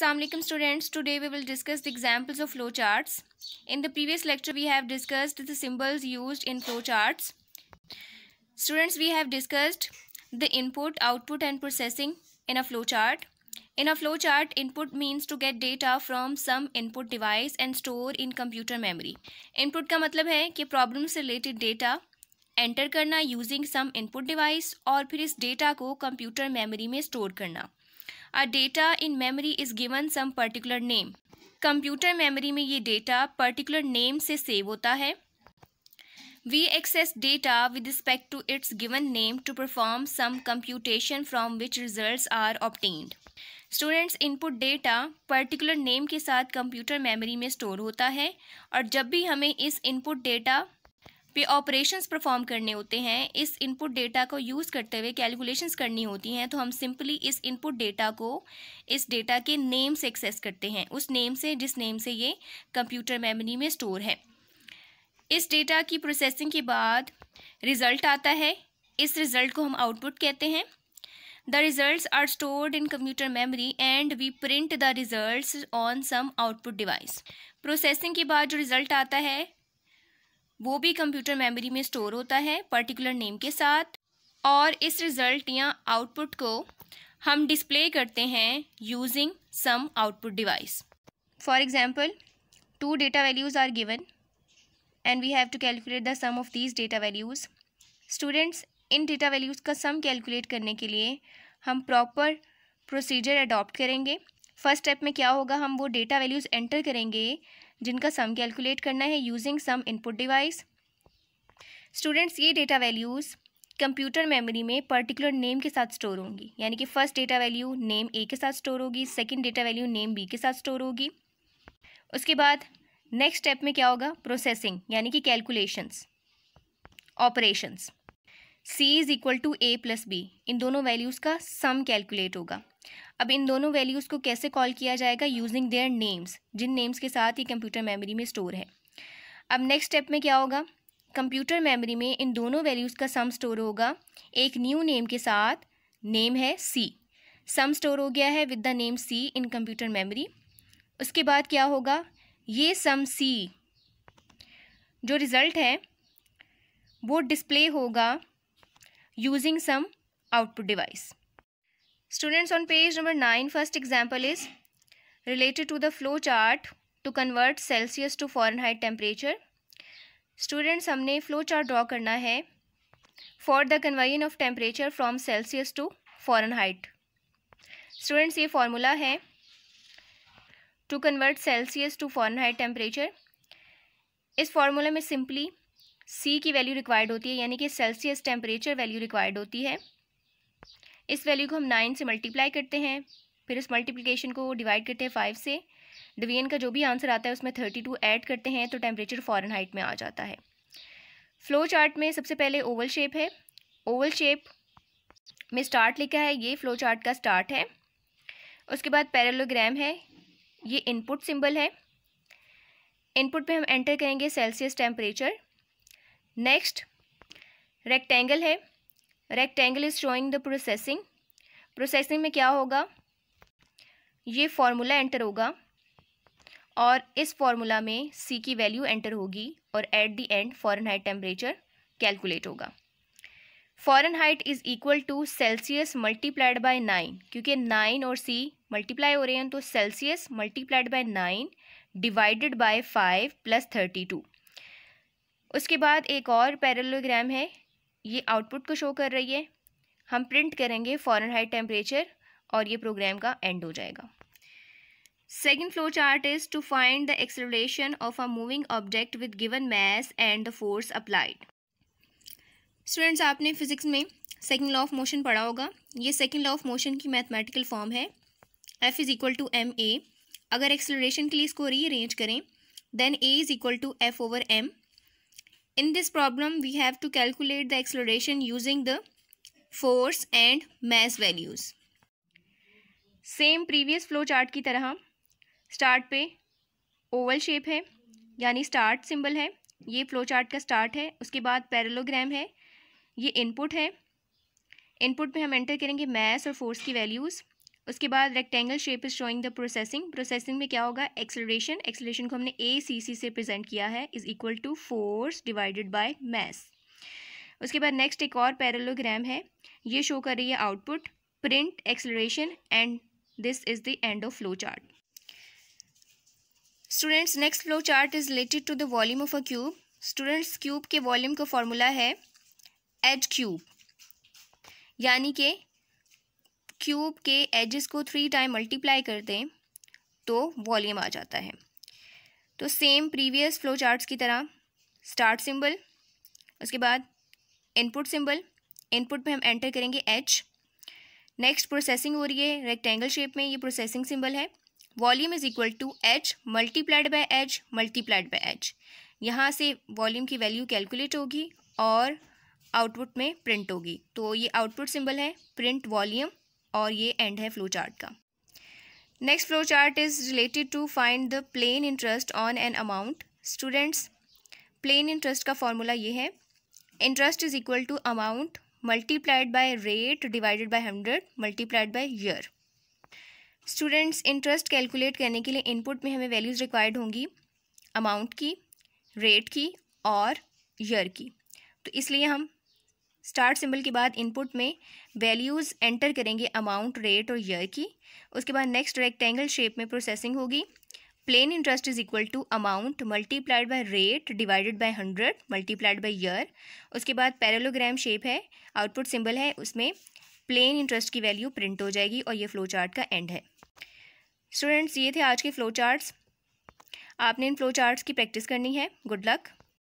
Assalamualaikum students today we will discuss the examples of flowcharts in the previous lecture we have discussed the symbols used in flowcharts students we have discussed the input output and processing in a flowchart in a flowchart input means to get data from some input device and store in computer memory input का मतलब है कि problem से related data enter करना using some input device और फिर इस data को computer memory में store करना a data in memory is given some particular name computer memory में ये डेटा पर्टिकुलर नेम से सेव होता है we access data with respect to its given name to perform some computation from which results are obtained students input data particular name के साथ computer memory में store होता है और जब भी हमें इस इनपुट डेटा पे ऑपरेशंस परफॉर्म करने होते हैं इस इनपुट डेटा को यूज़ करते हुए कैलकुलेशंस करनी होती हैं तो हम सिंपली इस इनपुट डेटा को इस डेटा के नेम से एक्सेस करते हैं उस नेम से जिस नेम से ये कंप्यूटर मेमोरी में स्टोर है इस डेटा की प्रोसेसिंग के बाद रिज़ल्ट आता है इस रिज़ल्ट को हम आउटपुट कहते हैं the result are stored in computer memory and we print the result on some output device processing के बाद जो रिज़ल्ट आता है वो भी कंप्यूटर मेमोरी में स्टोर होता है पर्टिकुलर नेम के साथ और इस रिज़ल्ट या आउटपुट को हम डिस्प्ले करते हैं using some output device for example two data values are given and we have to calculate the sum of these data values students इन डेटा वैल्यूज़ का सम कैलकुलेट करने के लिए हम प्रॉपर प्रोसीजर अडॉप्ट करेंगे first step में क्या होगा हम वो डेटा वैल्यूज़ एंटर करेंगे जिनका सम कैलकुलेट करना है using some input device students ये डेटा वैल्यूज़ कंप्यूटर मेमोरी में पर्टिकुलर नेम के साथ स्टोर होंगी यानी कि first data value name A के साथ स्टोर होगी second data value name B के साथ स्टोर होगी उसके बाद नेक्स्ट स्टेप में क्या होगा प्रोसेसिंग यानी कि calculations operations C is equal to A plus B इन दोनों वैल्यूज़ का सम कैलकुलेट होगा अब इन दोनों वैल्यूज़ को कैसे कॉल किया जाएगा यूजिंग देयर नेम्स जिन नेम्स के साथ ये कंप्यूटर मेमोरी में स्टोर है अब नेक्स्ट स्टेप में क्या होगा कंप्यूटर मेमोरी में इन दोनों वैल्यूज़ का सम स्टोर होगा एक न्यू नेम के साथ नेम है सी सम स्टोर हो गया है with the name C in computer memory उसके बाद क्या होगा ये सम सी जो रिज़ल्ट है वो डिस्प्ले होगा using some output device Students on page number 9 first example is related to the flow chart to convert Celsius to Fahrenheit temperature. Students हमने flow chart draw करना है for the conversion of temperature from Celsius to Fahrenheit. Students ये formula है to convert Celsius to Fahrenheit temperature. इस formula में simply C की value required होती है यानी कि Celsius temperature value required होती है. इस वैल्यू को हम नाइन से मल्टीप्लाई करते हैं फिर इस मल्टीप्लिकेशन को डिवाइड करते हैं फाइव से डिवीजन का जो भी आंसर आता है उसमें थर्टी टू ऐड करते हैं तो टेम्परेचर फ़ॉरन हाइट में आ जाता है फ्लो चार्ट में सबसे पहले ओवल शेप है ओवल शेप में स्टार्ट लिखा है ये फ्लो चार्ट का स्टार्ट है उसके बाद पैरेलोग्राम है ये इनपुट सिंबल है इनपुट पे हम एंटर करेंगे सेल्सियस टेम्परेचर नेक्स्ट रेक्टेंगल है rectangle is showing the processing processing में क्या होगा ये फार्मूला एंटर होगा और इस फार्मूला में सी की वैल्यू एंटर होगी और at the end Fahrenheit temperature calculate होगा Fahrenheit is equal to Celsius multiplied by nine क्योंकि नाइन और सी मल्टीप्लाई हो रहे हैं तो Celsius multiplied by nine divided by five plus thirty two उसके बाद एक और पैरलोग्राम है ये आउटपुट को शो कर रही है हम प्रिंट करेंगे फॉरन हाइट टेम्परेचर और ये प्रोग्राम का एंड हो जाएगा second flow chart is to find the acceleration of a moving object with given mass and the force applied students आपने फिजिक्स में सेकेंड लॉ ऑफ मोशन पढ़ा होगा ये सेकेंड लॉ ऑफ मोशन की mathematical form है F is equal to M A अगर acceleration के लिए इसको रीअरेंज करें then A is equal to F over M in this problem we have to calculate the acceleration using the force and mass values same previous flow chart की तरह start पे Oval shape है यानी start symbol है ये flow chart का start है उसके बाद पैरेलोग्राम है ये इनपुट है इनपुट में हम एंटर करेंगे मैस और फोर्स की वैल्यूज़ उसके बाद rectangle shape is showing the processing processing में क्या होगा एक्सलेशन एक्सलेशन को हमने ए सी सी से प्रेजेंट किया है is equal to force divided by mass उसके बाद नेक्स्ट एक और पैरलोग्राम है ये शो कर रही है output print acceleration and this is the end of flow chart students next flow chart is related to the volume of a cube students cube के वॉल्यूम का फॉर्मूला है एच क्यूब यानी कि क्यूब के edges को three time multiply कर दें तो वॉल्यूम आ जाता है तो सेम प्रीवियस फ्लो चार्ट्स की तरह स्टार्ट सिंबल उसके बाद इनपुट सिंबल इनपुट में हम एंटर करेंगे एच नेक्स्ट प्रोसेसिंग हो रही है रेक्टेंगल शेप में ये प्रोसेसिंग सिंबल है volume is equal to H multiplied by H multiplied by H यहाँ से वॉल्यूम की वैल्यू कैलकुलेट होगी और आउटपुट में प्रिंट होगी तो ये आउटपुट सिंबल है प्रिंट वॉल्यूम और ये एंड है फ्लो चार्ट का next flow chart is related to find the plain interest on an amount students plain interest का फॉर्मूला ये है interest is equal to amount multiplied by rate divided by hundred multiplied by year students interest calculate करने के लिए input में हमें values required होंगी amount की रेट की और ईयर की तो इसलिए हम स्टार्ट सिंबल के बाद इनपुट में वैल्यूज़ एंटर करेंगे अमाउंट रेट और ईयर की उसके बाद नेक्स्ट रेक्टेंगल शेप में प्रोसेसिंग होगी plain interest is equal to amount multiplied by rate divided by hundred multiplied by year उसके बाद पैरेलोग्राम शेप है आउटपुट सिंबल है उसमें प्लेन इंटरेस्ट की वैल्यू प्रिंट हो जाएगी और ये फ्लो चार्ट का एंड है स्टूडेंट्स ये थे आज के फ्लो चार्ट्स आपने इन फ्लो चार्ट्स की प्रैक्टिस करनी है गुड लक